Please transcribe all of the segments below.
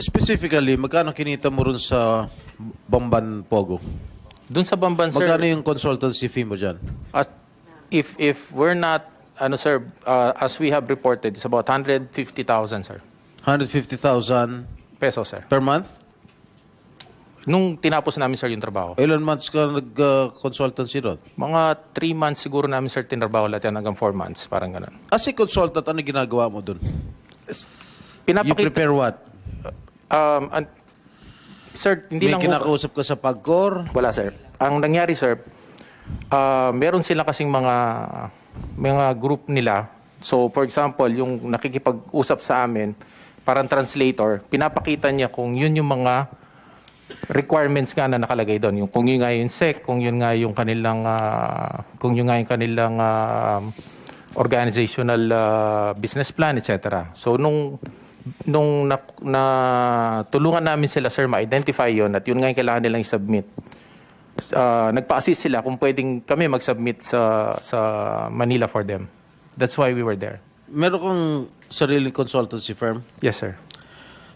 Specifically, magkano kinita mo ron sa Bamban Pogo? Doon sa Bamban, sir. Magkano yung consultancy fee mo dyan? At if, if we're not, ano sir, uh, as we have reported, it's about 150,000, sir. 150,000? Peso, sir. Per month? Nung tinapos namin, sir, yung trabaho. Ilan months ka nag-consultancy uh, ron? Mga 3 months siguro namin, sir, tinrabaho lahat yan hanggang 4 months, parang ganun. As a consultant, ano ginagawa mo doon? You prepare what? Um, an- sir, hindi May lang... ho- kinakausap ko sa pagkor? Wala, sir. Ang nangyari, sir, ah, meron sila kasing mga mga group nila. So, for example, yung nakikipag-usap sa amin, parang translator, pinapakita niya kung yun yung mga requirements nga na nakalagay doon. Yung, kung yun nga yung SEC, kung yun nga yung kanilang, ah, kung yun nga yung kanilang ah, organizational ah, business plan, etc. So, nung nung na, na tulungan namin sila sir ma-identify yon at yun nga yung kailangan nilang i-submit. Uh, nagpa-assist sila kung pwedeng kami mag-submit sa sa Manila for them. That's why we were there. Meron kong sariling consultancy firm? Yes, sir.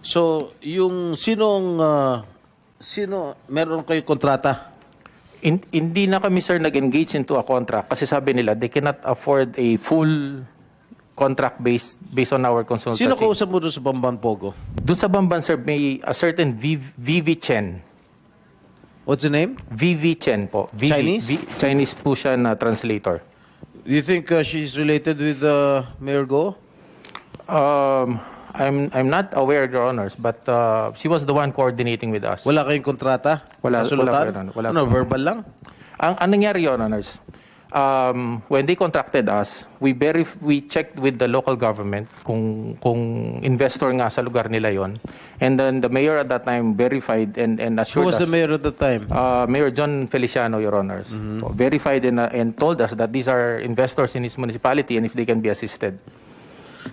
So, yung sinong uh, sino meron kayo kontrata? In, hindi na kami sir nag-engage into a contract kasi sabi nila they cannot afford a full contract based based on our consultancy. Sino ko usap mo doon sa Bamban Pogo? Doon sa Bamban, sir, may a certain Viv- Vivi Chen. What's the name? Vivi Chen po. Vivi, Chinese? Vi- Chinese po siya na translator. Do you think uh, she's related with uh, Mayor Go? Um, I'm I'm not aware, Your Honors, but uh, she was the one coordinating with us. Wala kayong kontrata? Wala- wala po, Kasulatan? Wala ano, verbal lang? Ang, anong nangyari, Your Honors, um, when they contracted us, we verif- we checked with the local government kung kung investor nga sa lugar nila yon. And then the mayor at that time verified and and assured us. Who was us, the mayor at the time? Uh, mayor John Feliciano, Your Honors. Mm-hmm. Verified and, uh, and told us that these are investors in his municipality and if they can be assisted.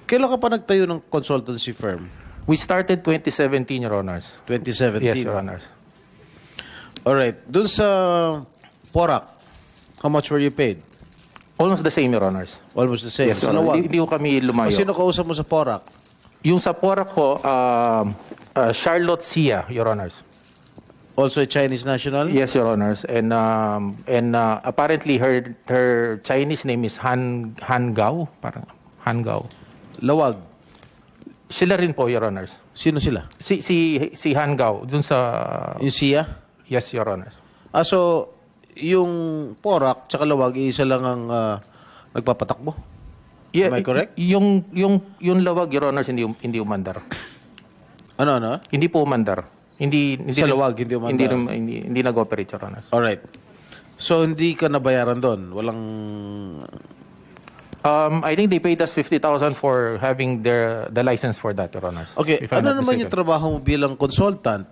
Kailan ka pa nagtayo ng consultancy firm? We started 2017, Your Honors. 2017? Yes, Your Honors. All right. Dun sa Porak, How much were you paid? Almost the same, Your Honors. Almost the same. Yes, Your Honor. Hindi, ko kami lumayo. O sino kausap mo sa Porak? Yung sa Porak ko, um, uh, Charlotte Sia, Your Honors. Also a Chinese national? Yes, Your Honors. And um, and uh, apparently her her Chinese name is Han Han Gao, parang Han Gao. Lawag. Sila rin po, Your Honors. Sino sila? Si si si Han Gao dun sa Yung Sia? Yes, Your Honors. Ah, so yung porak tsaka lawag, isa lang ang ah, nagpapatakbo? Am I correct? Yung, yung, yung lawag, Your Honors, hindi, hindi umandar. Ano, ano? Hindi po umandar. Hindi, hindi Sa lawag, hindi umandar. Hindi, hindi, hindi nag-operate, Your All right. So, hindi ka nabayaran doon? Walang... Um, I think they paid us 50,000 for having their the license for that, Your Honors. Okay, ano naman yung trabaho mo bilang consultant?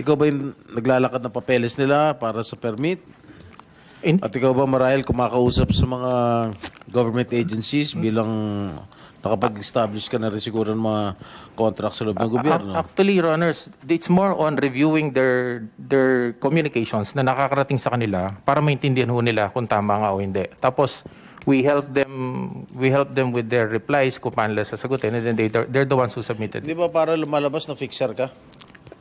Ikaw ba yung naglalakad ng papeles nila para sa permit? In? At ikaw ba, Marahil, kumakausap sa mga government agencies bilang nakapag-establish ka na rin siguro ng mga contract sa loob ng gobyerno? Actually, runners, it's more on reviewing their their communications na nakakarating sa kanila para maintindihan ho nila kung tama nga o hindi. Tapos, we help them we help them with their replies kung paano nila sasagutin and then they, they're the ones who submitted. Hindi ba para lumalabas na fixer ka?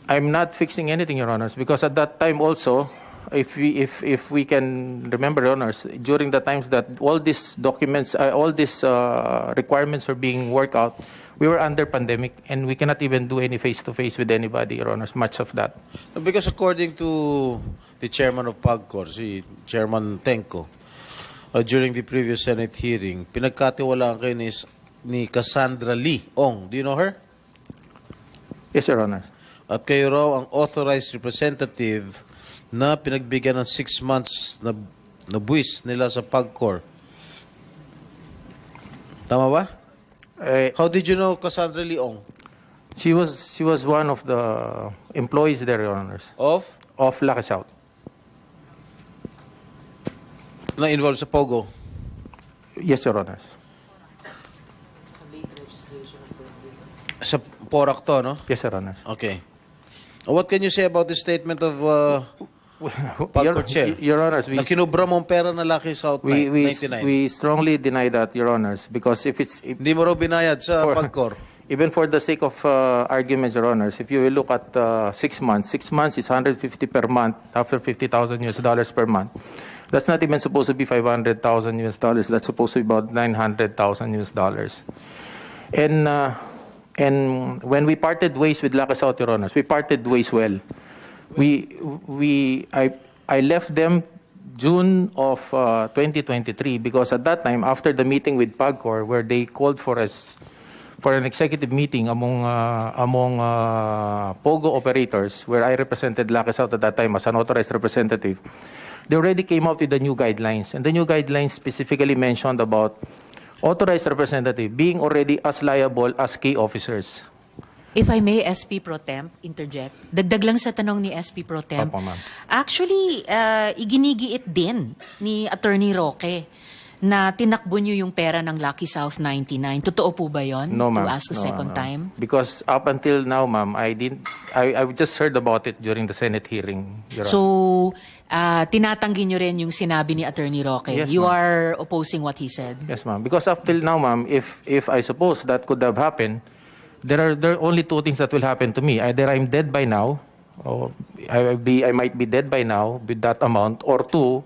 I'm not fixing anything, Your Honors, because at that time also, if we if if we can remember, Your Honors, during the times that all these documents, uh, all these uh, requirements were being worked out, we were under pandemic and we cannot even do any face to face with anybody, Your Honors. Much of that. Because according to the chairman of PAGCOR, si Chairman Tenko, uh, during the previous Senate hearing, pinagkatiwalaan kayo ni, Cassandra Lee Ong. Do you know her? Yes, Your Honors at kayo raw ang authorized representative na pinagbigyan ng 6 months na, na buwis nila sa PAGCOR. Tama ba? Uh, How did you know Cassandra Leong? She was she was one of the employees there, Your Honors. Of? Of Lucky South. Na-involved sa POGO? Yes, Your Honors. Sa PORAC to, no? Yes, Your Honors. Okay. What can you say about the statement of uh, Your, Corchel? Honors, na kinubra mong pera na Lucky South we, 99? we strongly deny that, Your Honors, because if it's... Hindi mo raw binayad sa for, Even for the sake of uh, arguments, Your Honors, if you look at uh, six months, six months is 150 per month, after 50,000 US dollars per month. That's not even supposed to be 500,000 US dollars. That's supposed to be about 900,000 US dollars. And uh, And when we parted ways with Lakas Out, we parted ways well. We, we, I, I left them June of uh, 2023 because at that time, after the meeting with PAGCOR, where they called for us for an executive meeting among uh, among uh, POGO operators, where I represented Lakas Out at that time as an authorized representative, they already came out with the new guidelines. And the new guidelines specifically mentioned about authorized representative being already as liable as key officers. If I may, SP Pro Temp, interject. Dagdag lang sa tanong ni SP Pro Temp. Actually, uh, iginigiit din ni Attorney Roque na tinakbo niyo yung pera ng Lucky South 99. Totoo po ba yon? No, To ask a no, second time? Because up until now, ma'am, I didn't, I, I just heard about it during the Senate hearing. Your so, uh, tinatanggi nyo rin yung sinabi ni Attorney Roque. Yes, you are opposing what he said. Yes, ma'am. Because up till now, ma'am, if, if I suppose that could have happened, there are, there are only two things that will happen to me. Either I'm dead by now, or I, be, I might be dead by now with that amount, or two,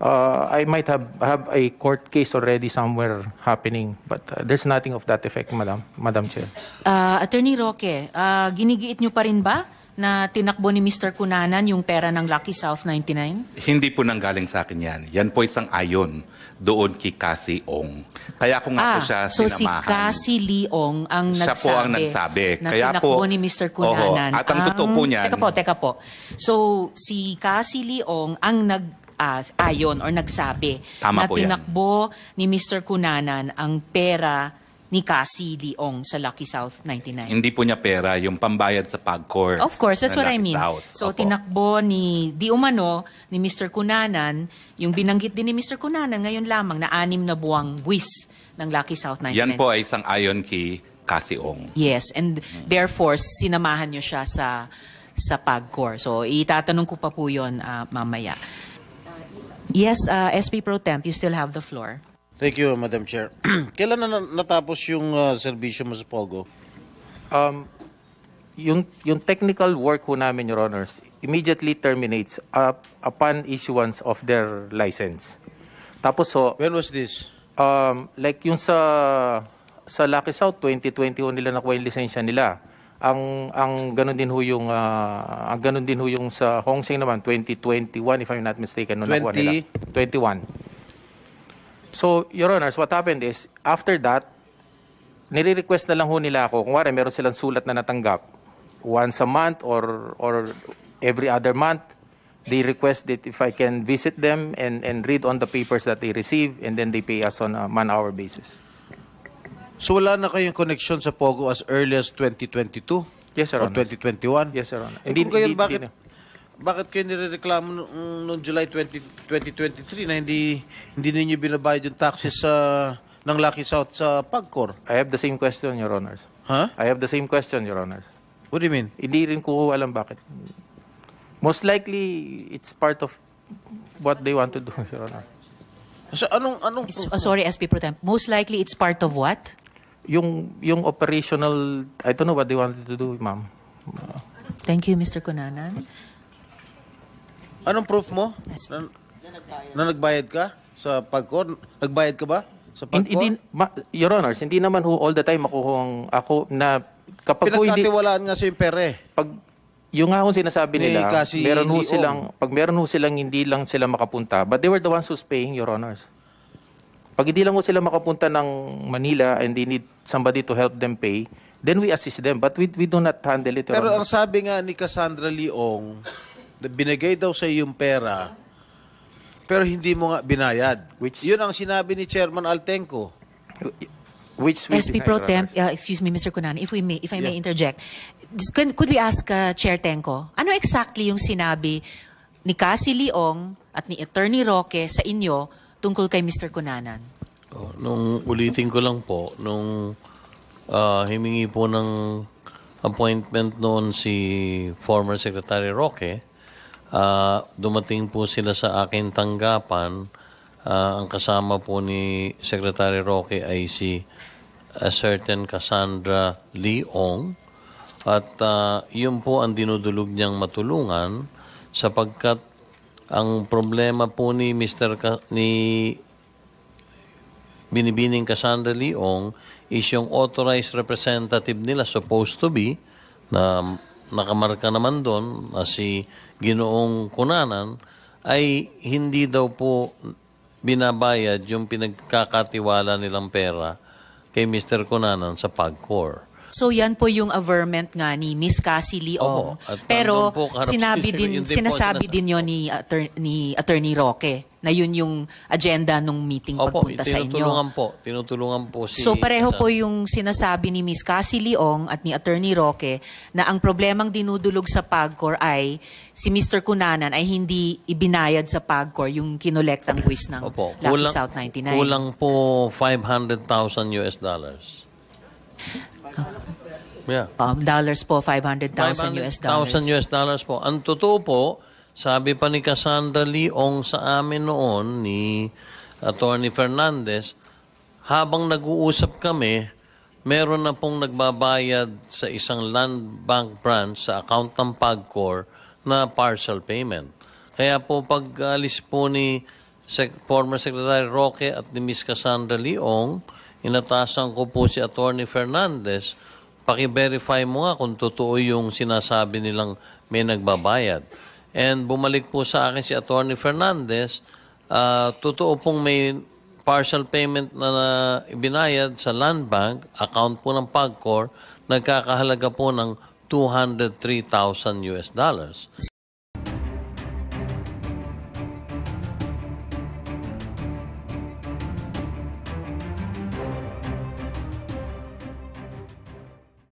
uh, I might have, have a court case already somewhere happening. But uh, there's nothing of that effect, Madam, Madam Chair. Uh, Attorney Roque, uh, ginigiit nyo pa rin ba na tinakbo ni Mr. Cunanan yung pera ng Lucky South 99? Hindi po nanggaling sa akin yan. Yan po isang ayon doon kay Cassie Ong. Kaya ko nga ah, siya so sinamahan. So si Cassie Lee Ong ang nagsabi. Siya po ang nagsabi. Na Kaya tinakbo po, ni Mr. Cunanan. Oho, at ang, ang totoo po niyan. Teka po, teka po. So si Cassie Lee Ong ang nag uh, ayon or nagsabi Tama na tinakbo yan. ni Mr. Cunanan ang pera ni Cassie Leong sa Lucky South 99. Hindi po niya pera, yung pambayad sa PAGCOR. Of course, that's what Lucky I mean. South. So Opo. tinakbo ni Di Umano, ni Mr. Kunanan, yung binanggit din ni Mr. Kunanan ngayon lamang na anim na buwang buwis ng Lucky South 99. Yan po ay isang ayon kay Cassie Ong. Yes, and hmm. therefore, sinamahan niyo siya sa sa PAGCOR. So itatanong ko pa po yun uh, mamaya. Yes, uh, ah, SP Pro Temp, you still have the floor. Thank you, Madam Chair. Kailan na natapos yung uh, serbisyo mo sa Pogo? Um, yung, yung technical work ho namin, Your Honors, immediately terminates up upon issuance of their license. Tapos so... When was this? Um, like yung sa, sa Lucky South, 2020 ho nila nakuha yung lisensya nila. Ang, ang ganun din ho yung, uh, ang ganun din ho yung sa Hong Seng naman, 2021 if I'm not mistaken, no, 20... nakuha nila. 21. So, Your Honors, what happened is, after that, nire-request na lang ho nila ako. Kung wari, meron silang sulat na natanggap. Once a month or, or every other month, they request that if I can visit them and, and read on the papers that they receive and then they pay us on a man-hour basis. So wala na kayong connection sa Pogo as early as 2022? Yes, Your Honor. Or 2021? Yes, Your Honor. Eh, hindi, kung kayo, hindi, bakit, hindi, bakit kayo nire-reklamo noong July 20, 2023 na hindi hindi ninyo binabayad yung taxes sa ng Lucky South sa Pagcor? I have the same question, Your Honors. Huh? I have the same question, Your Honors. What do you mean? Hindi rin ko alam bakit. Most likely, it's part of what they want to do, Your Honor. So, anong, anong... Uh, sorry, SP Pro Temp. Most likely, it's part of what? Yung, yung operational... I don't know what they wanted to do, ma'am. Thank you, Mr. Kunanan. Anong proof mo? Na, na nagbayad ka? Sa pagkor? Nagbayad ka ba? Sa pagkor? Hindi, Your Honors, hindi naman ho all the time makuhang ako na kapag ko hindi... Pinagkatiwalaan nga si yung Pag, yung nga kung sinasabi nila, Ni kasi meron ho silang, pag meron ho silang hindi lang sila makapunta, but they were the ones who's paying, Your Honors. Pag hindi lang ho sila makapunta ng Manila and they need somebody to help them pay, then we assist them. But we, we do not handle it. Your Pero Honor. ang sabi nga ni Cassandra Leong, binigay daw sa yung pera, pero hindi mo nga binayad. Which, Yun ang sinabi ni Chairman Altenko. which we SP Pro Temp, uh, excuse me, Mr. Kunan, if we may, if I may interject, can- could we ask uh, Chair Tenko, ano exactly yung sinabi ni Cassie Leong at ni Attorney Roque sa inyo tungkol kay Mr. Kunanan? Oh, nung ulitin ko lang po, nung ah, himingi po ng appointment noon si former Secretary Roque, Uh, dumating po sila sa akin tanggapan. Uh, ang kasama po ni Secretary Roque ay si a ah, certain Cassandra Leong. At uh, yun po ang dinudulog niyang matulungan sapagkat ang problema po ni Mr. Ka- ni binibining Cassandra Leong is yung authorized representative nila supposed to be na nakamarka naman doon na ah, si Ginoong Kunanan ay hindi daw po binabayad yung pinagkakatiwala nilang pera kay Mr. Kunanan sa PAGCOR. So yan po yung averment nga ni Miss Cassie Lee Oo. Ong. Pero sinabi si din, sinasabi din yon ni, attorney, ni Attorney Roque na yun yung agenda nung meeting Opo, pagpunta sa inyo. Tinutulungan po. Tinutulungan po si... So pareho sa... po yung sinasabi ni Miss Cassie Leong at ni Attorney Roque na ang problemang dinudulog sa PAGCOR ay si Mr. Cunanan ay hindi ibinayad sa PAGCOR yung kinolektang buwis ng Opo, kulang, South 99. Kulang po 500,000 US dollars. Yeah. Um, dollars po, 500,000 US dollars. 1,000 US dollars po. Ang totoo po, sabi pa ni Cassandra Leong sa amin noon ni Attorney Fernandez, habang nag-uusap kami, meron na pong nagbabayad sa isang land bank branch sa account ng PAGCOR na partial payment. Kaya po pag alis po ni Sec- former Secretary Roque at ni Ms. Cassandra Leong, inatasan ko po si Attorney Fernandez, paki-verify mo nga kung totoo yung sinasabi nilang may nagbabayad. And bumalik po sa akin si Attorney Fernandez, uh, totoo pong may partial payment na, ibinayad sa land bank, account po ng PAGCOR, nagkakahalaga po ng 203,000 US dollars.